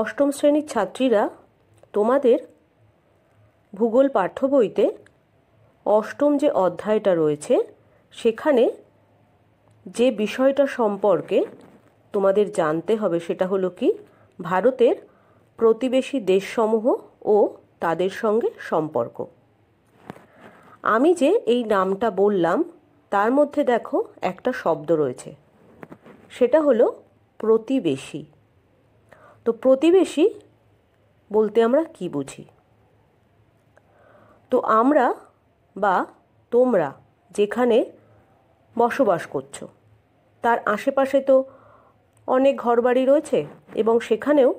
অষ্টম শ্রেণীর ছাত্রীরা তোমাদের ভূগোল পাঠ্য বইতে অষ্টম যে অধ্যায়টা রয়েছে সেখানে যে বিষয়টা সম্পর্কে তোমাদের জানতে হবে সেটা হলো কি ভারতের প্রতিবেশী দেশসমূহ ও তাদের সঙ্গে সম্পর্ক আমি যে এই নামটা বললাম তার মধ্যে দেখো একটা শব্দ রয়েছে সেটা হলো প্রতিবেশী তো প্রতিবেশী বলতে আমরা কি বুঝি তো আমরা বা তোমরা যেখানে বসবাস করছো তার আশেপাশে তো অনেক ঘরবাড়ি রয়েছে এবং সেখানেও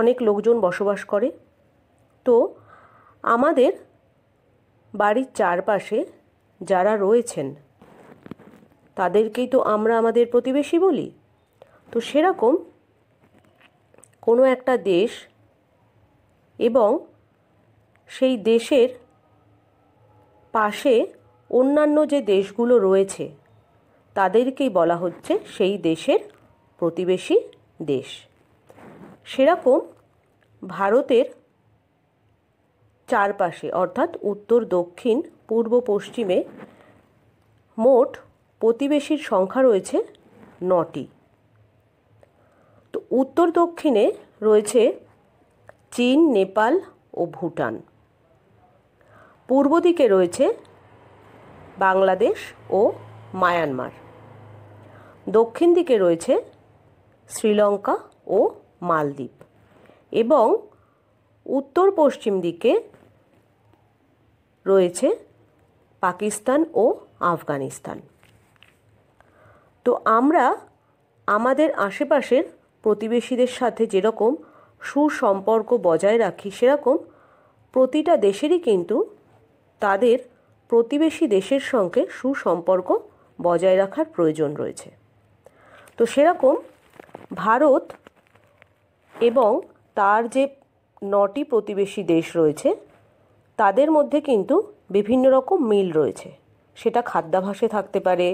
অনেক লোকজন বসবাস করে তো আমাদের বাড়ির চারপাশে যারা রয়েছেন তাদেরকেই তো আমরা আমাদের প্রতিবেশী বলি তো সেরকম কোনো একটা দেশ এবং সেই দেশের পাশে অন্যান্য যে দেশগুলো রয়েছে তাদেরকেই বলা হচ্ছে সেই দেশের প্রতিবেশী দেশ সেরকম ভারতের চারপাশে অর্থাৎ উত্তর দক্ষিণ পূর্ব পশ্চিমে মোট প্রতিবেশীর সংখ্যা রয়েছে নটি উত্তর দক্ষিণে রয়েছে চীন নেপাল ও ভুটান পূর্ব দিকে রয়েছে বাংলাদেশ ও মায়ানমার দক্ষিণ দিকে রয়েছে শ্রীলঙ্কা ও মালদ্বীপ এবং উত্তর পশ্চিম দিকে রয়েছে পাকিস্তান ও আফগানিস্তান তো আমরা আমাদের আশেপাশের প্রতিবেশীদের সাথে যেরকম সুসম্পর্ক বজায় রাখি সেরকম প্রতিটা দেশেরই কিন্তু তাদের প্রতিবেশী দেশের সঙ্গে সুসম্পর্ক বজায় রাখার প্রয়োজন রয়েছে তো সেরকম ভারত এবং তার যে নটি প্রতিবেশী দেশ রয়েছে তাদের মধ্যে কিন্তু বিভিন্ন রকম মিল রয়েছে সেটা খাদ্যাভাসে থাকতে পারে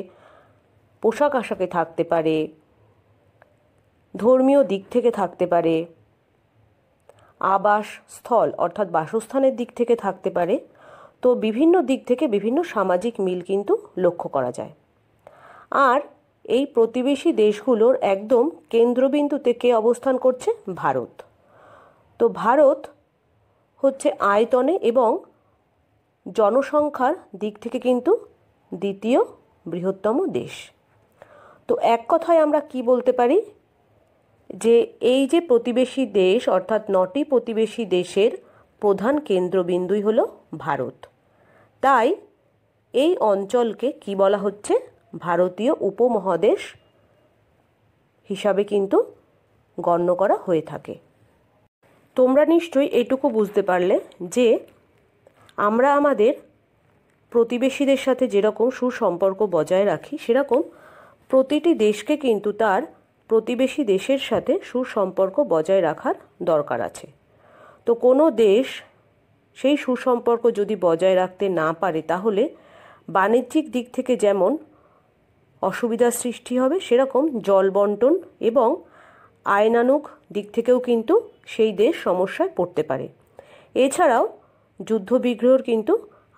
পোশাক আশাকে থাকতে পারে ধর্মীয় দিক থেকে থাকতে পারে আবাস স্থল অর্থাৎ বাসস্থানের দিক থেকে থাকতে পারে তো বিভিন্ন দিক থেকে বিভিন্ন সামাজিক মিল কিন্তু লক্ষ্য করা যায় আর এই প্রতিবেশী দেশগুলোর একদম কেন্দ্রবিন্দুতে কে অবস্থান করছে ভারত তো ভারত হচ্ছে আয়তনে এবং জনসংখ্যার দিক থেকে কিন্তু দ্বিতীয় বৃহত্তম দেশ তো এক কথায় আমরা কি বলতে পারি যে এই যে প্রতিবেশী দেশ অর্থাৎ নটি প্রতিবেশী দেশের প্রধান কেন্দ্রবিন্দুই হলো ভারত তাই এই অঞ্চলকে কি বলা হচ্ছে ভারতীয় উপমহাদেশ হিসাবে কিন্তু গণ্য করা হয়ে থাকে তোমরা নিশ্চয়ই এটুকু বুঝতে পারলে যে আমরা আমাদের প্রতিবেশীদের সাথে যেরকম সুসম্পর্ক বজায় রাখি সেরকম প্রতিটি দেশকে কিন্তু তার প্রতিবেশী দেশের সাথে সুসম্পর্ক বজায় রাখার দরকার আছে তো কোনো দেশ সেই সুসম্পর্ক যদি বজায় রাখতে না পারে তাহলে বাণিজ্যিক দিক থেকে যেমন অসুবিধার সৃষ্টি হবে সেরকম জল বন্টন এবং আয়নানুক দিক থেকেও কিন্তু সেই দেশ সমস্যায় পড়তে পারে এছাড়াও যুদ্ধবিগ্রহর কিন্তু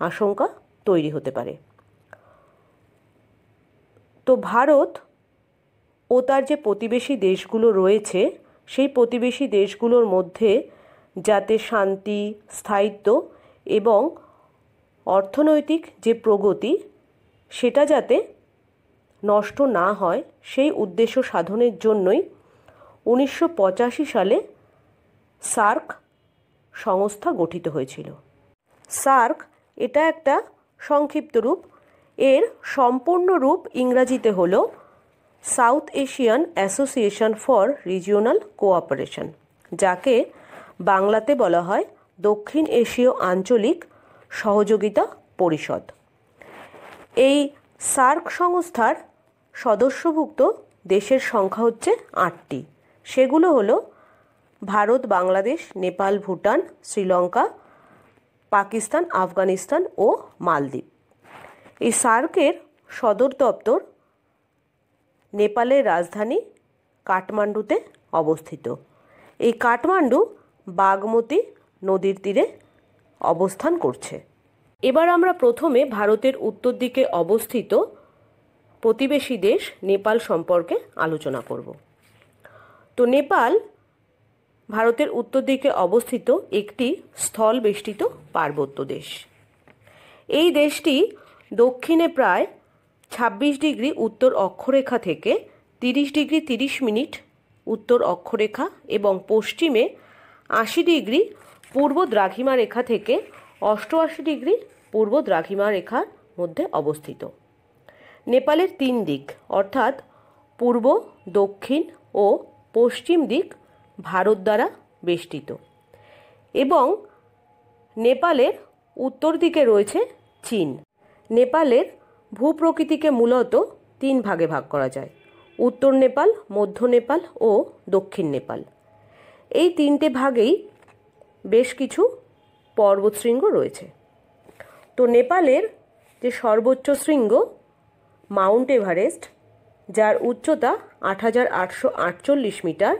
আশঙ্কা তৈরি হতে পারে তো ভারত ও তার যে প্রতিবেশী দেশগুলো রয়েছে সেই প্রতিবেশী দেশগুলোর মধ্যে যাতে শান্তি স্থায়িত্ব এবং অর্থনৈতিক যে প্রগতি সেটা যাতে নষ্ট না হয় সেই উদ্দেশ্য সাধনের জন্যই উনিশশো সালে সার্ক সংস্থা গঠিত হয়েছিল সার্ক এটা একটা সংক্ষিপ্ত রূপ এর সম্পূর্ণ রূপ ইংরাজিতে হলো South Asian Association for Regional Cooperation যাকে বাংলাতে বলা হয় দক্ষিণ এশীয় আঞ্চলিক সহযোগিতা পরিষদ এই সার্ক সংস্থার সদস্যভুক্ত দেশের সংখ্যা হচ্ছে আটটি সেগুলো হলো ভারত বাংলাদেশ নেপাল ভুটান শ্রীলঙ্কা পাকিস্তান আফগানিস্তান ও মালদ্বীপ এই সার্কের সদর দপ্তর নেপালের রাজধানী কাঠমান্ডুতে অবস্থিত এই কাঠমান্ডু বাগমতি নদীর তীরে অবস্থান করছে এবার আমরা প্রথমে ভারতের উত্তর দিকে অবস্থিত প্রতিবেশী দেশ নেপাল সম্পর্কে আলোচনা করব তো নেপাল ভারতের উত্তর দিকে অবস্থিত একটি স্থল বেষ্টিত পার্বত্য দেশ এই দেশটি দক্ষিণে প্রায় ছাব্বিশ ডিগ্রি উত্তর অক্ষরেখা থেকে তিরিশ ডিগ্রি তিরিশ মিনিট উত্তর অক্ষরেখা এবং পশ্চিমে আশি ডিগ্রি পূর্ব দ্রাঘিমা রেখা থেকে অষ্টআশি ডিগ্রি পূর্ব দ্রাঘিমা রেখার মধ্যে অবস্থিত নেপালের তিন দিক অর্থাৎ পূর্ব দক্ষিণ ও পশ্চিম দিক ভারত দ্বারা বেষ্টিত এবং নেপালের উত্তর দিকে রয়েছে চীন নেপালের ভূপ্রকৃতিকে মূলত তিন ভাগে ভাগ করা যায় উত্তর নেপাল মধ্য নেপাল ও দক্ষিণ নেপাল এই তিনটে ভাগেই বেশ কিছু পর্বতশৃঙ্গ রয়েছে তো নেপালের যে সর্বোচ্চ শৃঙ্গ মাউন্ট এভারেস্ট যার উচ্চতা আট হাজার আটশো আটচল্লিশ মিটার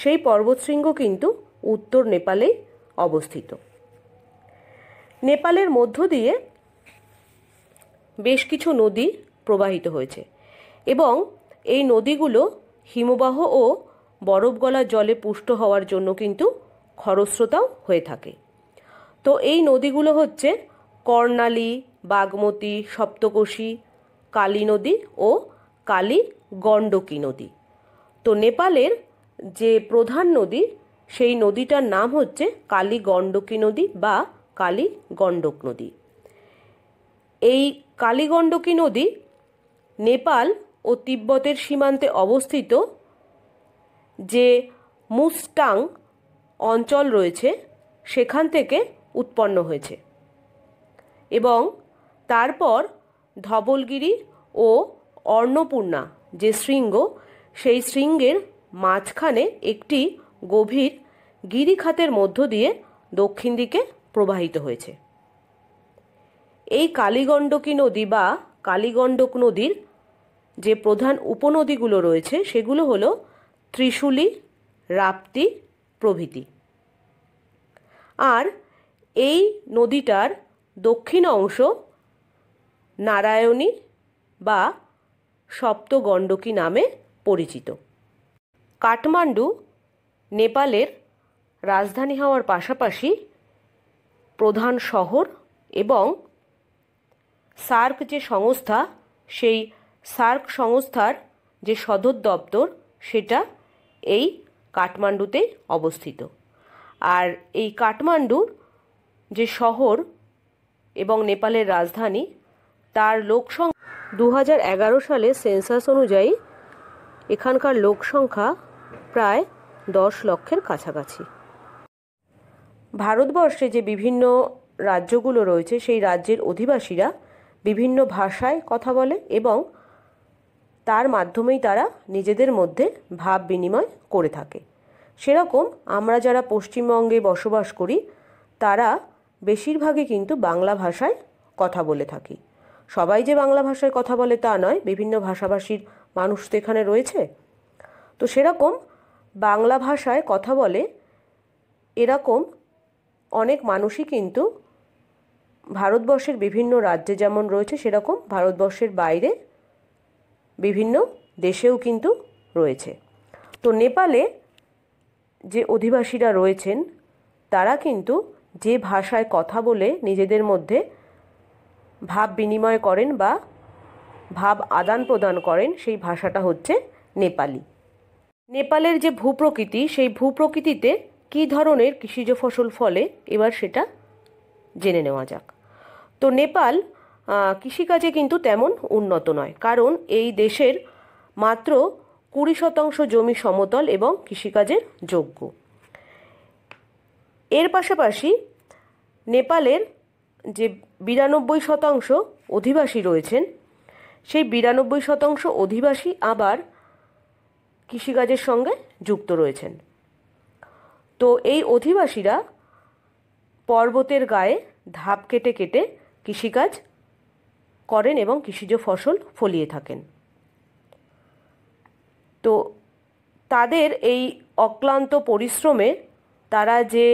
সেই পর্বতশৃঙ্গ কিন্তু উত্তর নেপালে অবস্থিত নেপালের মধ্য দিয়ে বেশ কিছু নদী প্রবাহিত হয়েছে এবং এই নদীগুলো হিমবাহ ও বরফ গলা জলে পুষ্ট হওয়ার জন্য কিন্তু খরস্রোতাও হয়ে থাকে তো এই নদীগুলো হচ্ছে কর্ণালী বাগমতী সপ্তকোশী কালী নদী ও কালী গণ্ডকী নদী তো নেপালের যে প্রধান নদী সেই নদীটার নাম হচ্ছে কালী গণ্ডকী নদী বা কালী গণ্ডক নদী এই কালীগণ্ডকী নদী নেপাল ও তিব্বতের সীমান্তে অবস্থিত যে মুস্টাং অঞ্চল রয়েছে সেখান থেকে উৎপন্ন হয়েছে এবং তারপর ধবলগিরি ও অন্নপূর্ণা যে শৃঙ্গ সেই শৃঙ্গের মাঝখানে একটি গভীর গিরিখাতের মধ্য দিয়ে দক্ষিণ দিকে প্রবাহিত হয়েছে এই কালীগণ্ডকী নদী বা কালীগণ্ডক নদীর যে প্রধান উপনদীগুলো রয়েছে সেগুলো হলো ত্রিশুলি রাপ্তি প্রভৃতি আর এই নদীটার দক্ষিণ অংশ নারায়ণী বা সপ্তগণ্ডকী নামে পরিচিত কাঠমান্ডু নেপালের রাজধানী হওয়ার পাশাপাশি প্রধান শহর এবং সার্ক যে সংস্থা সেই সার্ক সংস্থার যে সদর দপ্তর সেটা এই কাঠমান্ডুতে অবস্থিত আর এই কাঠমান্ডুর যে শহর এবং নেপালের রাজধানী তার লোকসং দু এগারো সালে সেন্সাস অনুযায়ী এখানকার লোকসংখ্যা প্রায় দশ লক্ষের কাছাকাছি ভারতবর্ষে যে বিভিন্ন রাজ্যগুলো রয়েছে সেই রাজ্যের অধিবাসীরা বিভিন্ন ভাষায় কথা বলে এবং তার মাধ্যমেই তারা নিজেদের মধ্যে ভাব বিনিময় করে থাকে সেরকম আমরা যারা পশ্চিমবঙ্গে বসবাস করি তারা বেশিরভাগই কিন্তু বাংলা ভাষায় কথা বলে থাকি সবাই যে বাংলা ভাষায় কথা বলে তা নয় বিভিন্ন ভাষাভাষীর মানুষ তো এখানে রয়েছে তো সেরকম বাংলা ভাষায় কথা বলে এরকম অনেক মানুষই কিন্তু ভারতবর্ষের বিভিন্ন রাজ্যে যেমন রয়েছে সেরকম ভারতবর্ষের বাইরে বিভিন্ন দেশেও কিন্তু রয়েছে তো নেপালে যে অধিবাসীরা রয়েছেন তারা কিন্তু যে ভাষায় কথা বলে নিজেদের মধ্যে ভাব বিনিময় করেন বা ভাব আদান প্রদান করেন সেই ভাষাটা হচ্ছে নেপালি নেপালের যে ভূপ্রকৃতি সেই ভূপ্রকৃতিতে কী ধরনের কৃষিজ ফসল ফলে এবার সেটা জেনে নেওয়া যাক তো নেপাল কৃষিকাজে কিন্তু তেমন উন্নত নয় কারণ এই দেশের মাত্র কুড়ি শতাংশ জমি সমতল এবং কৃষিকাজের যোগ্য এর পাশাপাশি নেপালের যে বিরানব্বই শতাংশ অধিবাসী রয়েছেন সেই বিরানব্বই শতাংশ অধিবাসী আবার কৃষিকাজের সঙ্গে যুক্ত রয়েছেন তো এই অধিবাসীরা পর্বতের গায়ে ধাপ কেটে কেটে কৃষিকাজ করেন এবং কৃষিজ ফসল ফলিয়ে থাকেন তো তাদের এই অক্লান্ত পরিশ্রমে তারা যে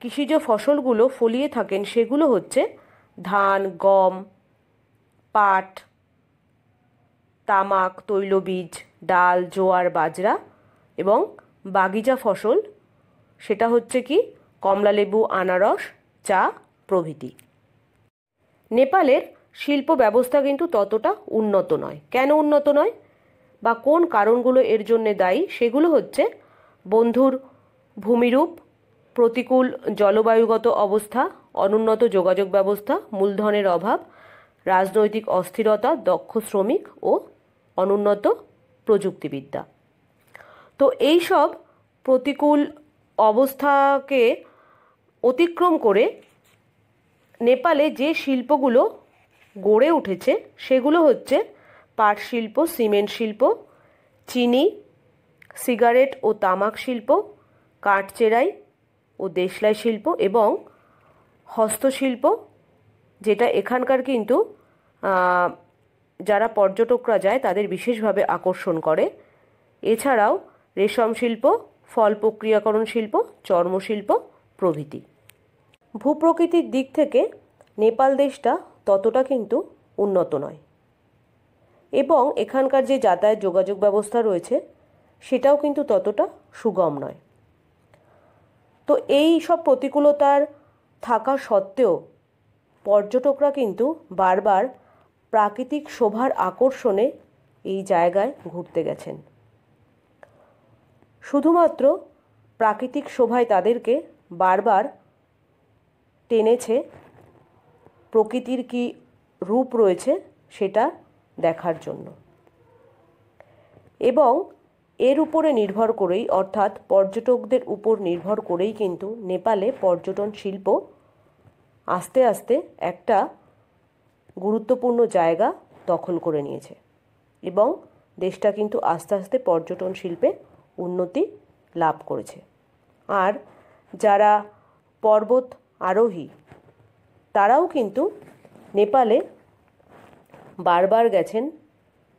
কৃষিজ ফসলগুলো ফলিয়ে থাকেন সেগুলো হচ্ছে ধান গম পাট তামাক তৈলবীজ ডাল জোয়ার বাজরা এবং বাগিচা ফসল সেটা হচ্ছে কি কমলালেবু আনারস চা প্রভৃতি নেপালের শিল্প ব্যবস্থা কিন্তু ততটা উন্নত নয় কেন উন্নত নয় বা কোন কারণগুলো এর জন্য দায়ী সেগুলো হচ্ছে বন্ধুর ভূমিরূপ প্রতিকূল জলবায়ুগত অবস্থা অনুন্নত যোগাযোগ ব্যবস্থা মূলধনের অভাব রাজনৈতিক অস্থিরতা দক্ষ শ্রমিক ও অনুন্নত প্রযুক্তিবিদ্যা তো এই সব প্রতিকূল অবস্থাকে অতিক্রম করে নেপালে যে শিল্পগুলো গড়ে উঠেছে সেগুলো হচ্ছে পাট শিল্প সিমেন্ট শিল্প চিনি সিগারেট ও তামাক শিল্প কাঠচেরাই ও দেশলাই শিল্প এবং হস্তশিল্প যেটা এখানকার কিন্তু যারা পর্যটকরা যায় তাদের বিশেষভাবে আকর্ষণ করে এছাড়াও রেশম শিল্প ফল প্রক্রিয়াকরণ শিল্প চর্মশিল্প প্রভৃতি ভূপ্রকৃতির দিক থেকে নেপাল দেশটা ততটা কিন্তু উন্নত নয় এবং এখানকার যে যাতায়াত যোগাযোগ ব্যবস্থা রয়েছে সেটাও কিন্তু ততটা সুগম নয় তো এই সব প্রতিকূলতার থাকা সত্ত্বেও পর্যটকরা কিন্তু বারবার প্রাকৃতিক শোভার আকর্ষণে এই জায়গায় ঘুরতে গেছেন শুধুমাত্র প্রাকৃতিক শোভায় তাদেরকে বারবার টেনেছে প্রকৃতির কি রূপ রয়েছে সেটা দেখার জন্য এবং এর উপরে নির্ভর করেই অর্থাৎ পর্যটকদের উপর নির্ভর করেই কিন্তু নেপালে পর্যটন শিল্প আস্তে আস্তে একটা গুরুত্বপূর্ণ জায়গা দখল করে নিয়েছে এবং দেশটা কিন্তু আস্তে আস্তে পর্যটন শিল্পে উন্নতি লাভ করেছে আর যারা পর্বত আরোহী তারাও কিন্তু নেপালে বারবার গেছেন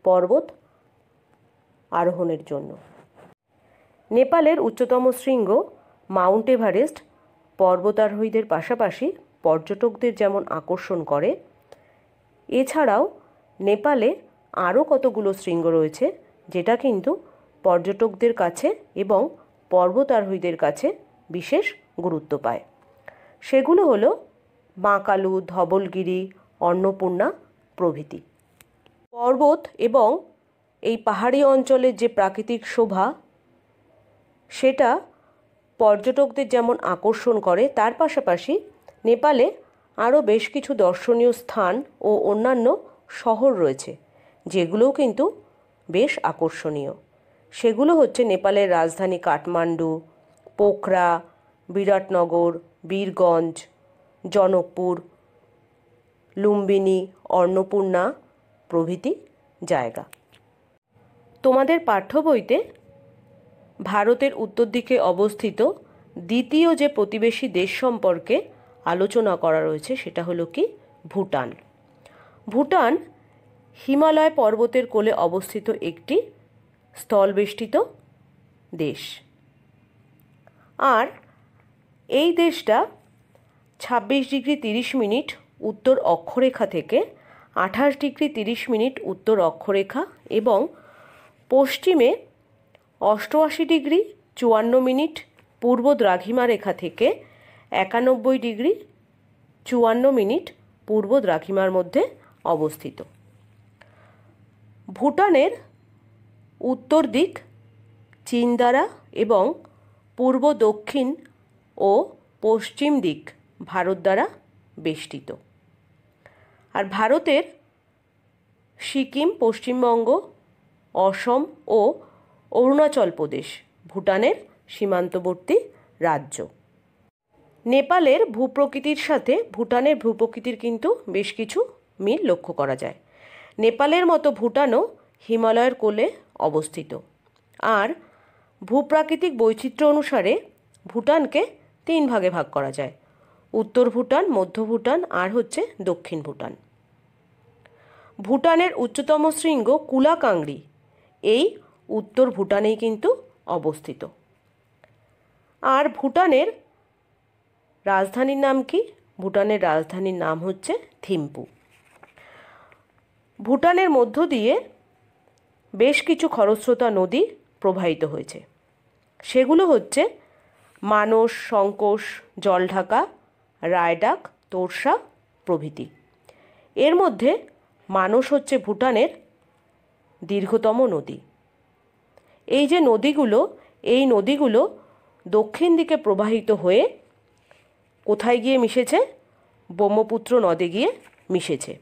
পর্বত আরোহণের জন্য নেপালের উচ্চতম শৃঙ্গ মাউন্ট এভারেস্ট পর্বতারোহীদের পাশাপাশি পর্যটকদের যেমন আকর্ষণ করে এছাড়াও নেপালে আরও কতগুলো শৃঙ্গ রয়েছে যেটা কিন্তু পর্যটকদের কাছে এবং পর্বতারোহীদের কাছে বিশেষ গুরুত্ব পায় সেগুলো হলো বাঁকালু ধবলগিরি অন্নপূর্ণা প্রভৃতি পর্বত এবং এই পাহাড়ি অঞ্চলের যে প্রাকৃতিক শোভা সেটা পর্যটকদের যেমন আকর্ষণ করে তার পাশাপাশি নেপালে আরও বেশ কিছু দর্শনীয় স্থান ও অন্যান্য শহর রয়েছে যেগুলোও কিন্তু বেশ আকর্ষণীয় সেগুলো হচ্ছে নেপালের রাজধানী কাঠমান্ডু পোখরা বিরাটনগর বীরগঞ্জ জনকপুর লুম্বিনী অন্নপূর্ণা প্রভৃতি জায়গা তোমাদের পাঠ্য বইতে ভারতের উত্তর দিকে অবস্থিত দ্বিতীয় যে প্রতিবেশী দেশ সম্পর্কে আলোচনা করা রয়েছে সেটা হলো কি ভুটান ভুটান হিমালয় পর্বতের কোলে অবস্থিত একটি স্থলবেষ্টিত দেশ আর এই দেশটা ছাব্বিশ ডিগ্রি তিরিশ মিনিট উত্তর অক্ষরেখা থেকে আঠাশ ডিগ্রি তিরিশ মিনিট উত্তর অক্ষরেখা এবং পশ্চিমে অষ্টআশি ডিগ্রি চুয়ান্ন মিনিট পূর্ব দ্রাঘিমা রেখা থেকে একানব্বই ডিগ্রি চুয়ান্ন মিনিট পূর্ব দ্রাঘিমার মধ্যে অবস্থিত ভুটানের উত্তর দিক চীন দ্বারা এবং পূর্ব দক্ষিণ ও পশ্চিম দিক ভারত দ্বারা বেষ্টিত আর ভারতের সিকিম পশ্চিমবঙ্গ অসম ও অরুণাচল প্রদেশ ভুটানের সীমান্তবর্তী রাজ্য নেপালের ভূপ্রকৃতির সাথে ভুটানের ভূপ্রকৃতির কিন্তু বেশ কিছু মিল লক্ষ্য করা যায় নেপালের মতো ভুটানও হিমালয়ের কোলে অবস্থিত আর ভূপ্রাকৃতিক বৈচিত্র্য অনুসারে ভুটানকে তিন ভাগে ভাগ করা যায় উত্তর ভুটান মধ্য ভুটান আর হচ্ছে দক্ষিণ ভুটান ভুটানের উচ্চতম শৃঙ্গ কুলাকাংরি এই উত্তর ভুটানেই কিন্তু অবস্থিত আর ভুটানের রাজধানীর নাম কি ভুটানের রাজধানীর নাম হচ্ছে থিম্পু ভুটানের মধ্য দিয়ে বেশ কিছু খরস্রোতা নদী প্রবাহিত হয়েছে সেগুলো হচ্ছে মানস সংকোষ জলঢাকা রায়ডাক তোরসা প্রভৃতি এর মধ্যে মানস হচ্ছে ভুটানের দীর্ঘতম নদী এই যে নদীগুলো এই নদীগুলো দক্ষিণ দিকে প্রবাহিত হয়ে কোথায় গিয়ে মিশেছে ব্রহ্মপুত্র নদে গিয়ে মিশেছে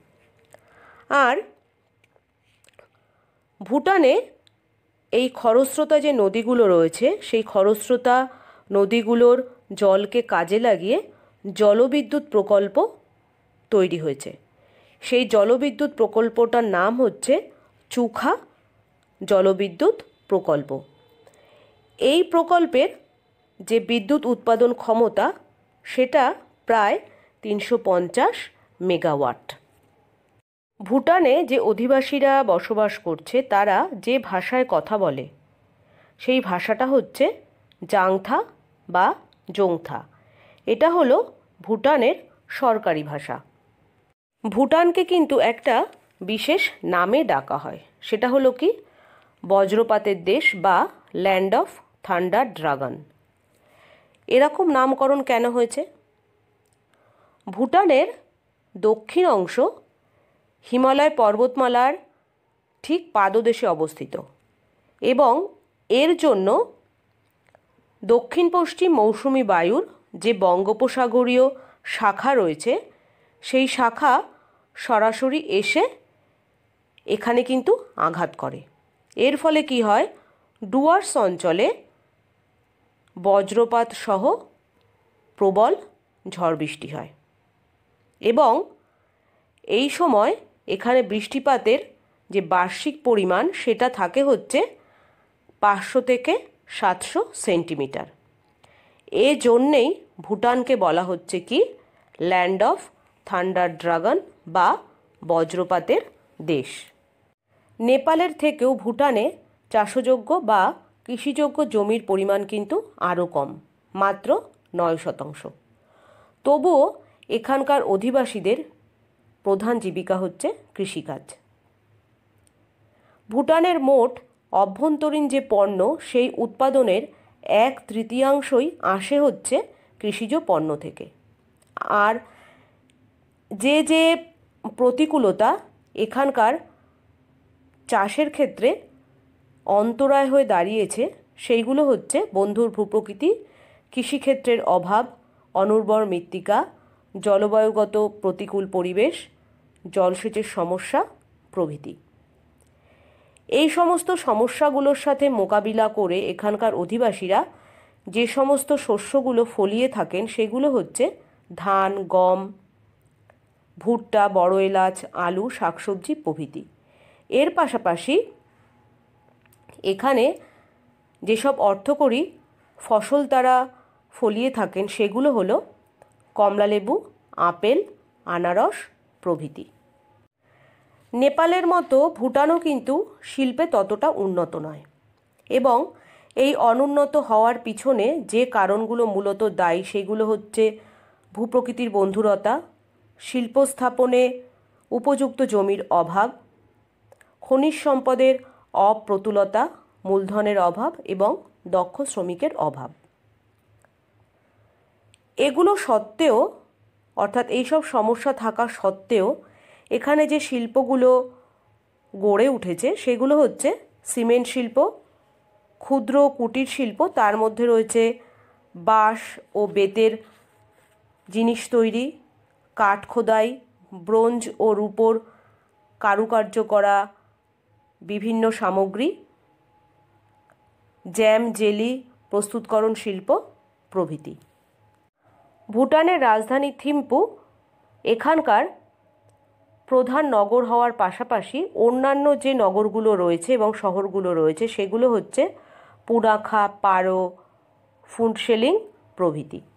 আর ভুটানে এই খরস্রোতা যে নদীগুলো রয়েছে সেই খরস্রোতা নদীগুলোর জলকে কাজে লাগিয়ে জলবিদ্যুৎ প্রকল্প তৈরি হয়েছে সেই জলবিদ্যুৎ প্রকল্পটার নাম হচ্ছে চুখা জলবিদ্যুৎ প্রকল্প এই প্রকল্পের যে বিদ্যুৎ উৎপাদন ক্ষমতা সেটা প্রায় তিনশো পঞ্চাশ মেগাওয়াট ভুটানে যে অধিবাসীরা বসবাস করছে তারা যে ভাষায় কথা বলে সেই ভাষাটা হচ্ছে জাংথা বা জোংথা এটা হলো ভুটানের সরকারি ভাষা ভুটানকে কিন্তু একটা বিশেষ নামে ডাকা হয় সেটা হলো কি বজ্রপাতের দেশ বা ল্যান্ড অফ থান্ডার ড্রাগন এরকম নামকরণ কেন হয়েছে ভুটানের দক্ষিণ অংশ হিমালয় পর্বতমালার ঠিক পাদদেশে অবস্থিত এবং এর জন্য দক্ষিণ পশ্চিম মৌসুমি বায়ুর যে বঙ্গোপসাগরীয় শাখা রয়েছে সেই শাখা সরাসরি এসে এখানে কিন্তু আঘাত করে এর ফলে কি হয় ডুয়ার্স অঞ্চলে বজ্রপাত সহ প্রবল ঝড় বৃষ্টি হয় এবং এই সময় এখানে বৃষ্টিপাতের যে বার্ষিক পরিমাণ সেটা থাকে হচ্ছে পাঁচশো থেকে সাতশো সেন্টিমিটার এ জন্যেই ভুটানকে বলা হচ্ছে কি ল্যান্ড অফ থান্ডার ড্রাগন বা বজ্রপাতের দেশ নেপালের থেকেও ভুটানে চাষযোগ্য বা কৃষিযোগ্য জমির পরিমাণ কিন্তু আরও কম মাত্র নয় শতাংশ তবুও এখানকার অধিবাসীদের প্রধান জীবিকা হচ্ছে কৃষিকাজ ভুটানের মোট অভ্যন্তরীণ যে পণ্য সেই উৎপাদনের এক তৃতীয়াংশই আসে হচ্ছে কৃষিজ পণ্য থেকে আর যে যে প্রতিকূলতা এখানকার চাষের ক্ষেত্রে অন্তরায় হয়ে দাঁড়িয়েছে সেইগুলো হচ্ছে বন্ধুর ভূপ্রকৃতি কৃষিক্ষেত্রের অভাব অনুর্বর মৃত্তিকা জলবায়ুগত প্রতিকূল পরিবেশ জলসেচের সমস্যা প্রভৃতি এই সমস্ত সমস্যাগুলোর সাথে মোকাবিলা করে এখানকার অধিবাসীরা যে সমস্ত শস্যগুলো ফলিয়ে থাকেন সেগুলো হচ্ছে ধান গম ভুট্টা বড় এলাচ আলু শাকসবজি প্রভৃতি এর পাশাপাশি এখানে যেসব অর্থকরী ফসল তারা ফলিয়ে থাকেন সেগুলো হলো কমলালেবু আপেল আনারস প্রভৃতি নেপালের মতো ভুটানও কিন্তু শিল্পে ততটা উন্নত নয় এবং এই অনুন্নত হওয়ার পিছনে যে কারণগুলো মূলত দায়ী সেগুলো হচ্ছে ভূপ্রকৃতির বন্ধুরতা শিল্প স্থাপনে উপযুক্ত জমির অভাব খনিজ সম্পদের অপ্রতুলতা মূলধনের অভাব এবং দক্ষ শ্রমিকের অভাব এগুলো সত্ত্বেও অর্থাৎ এইসব সমস্যা থাকা সত্ত্বেও এখানে যে শিল্পগুলো গড়ে উঠেছে সেগুলো হচ্ছে সিমেন্ট শিল্প ক্ষুদ্র কুটির শিল্প তার মধ্যে রয়েছে বাঁশ ও বেতের জিনিস তৈরি কাঠ খোদাই ব্রোঞ্জ ও রূপোর কারুকার্য করা বিভিন্ন সামগ্রী জ্যাম জেলি প্রস্তুতকরণ শিল্প প্রভৃতি ভুটানের রাজধানী থিম্পু এখানকার প্রধান নগর হওয়ার পাশাপাশি অন্যান্য যে নগরগুলো রয়েছে এবং শহরগুলো রয়েছে সেগুলো হচ্ছে পুনাখা পারো ফুডশেলিং প্রভৃতি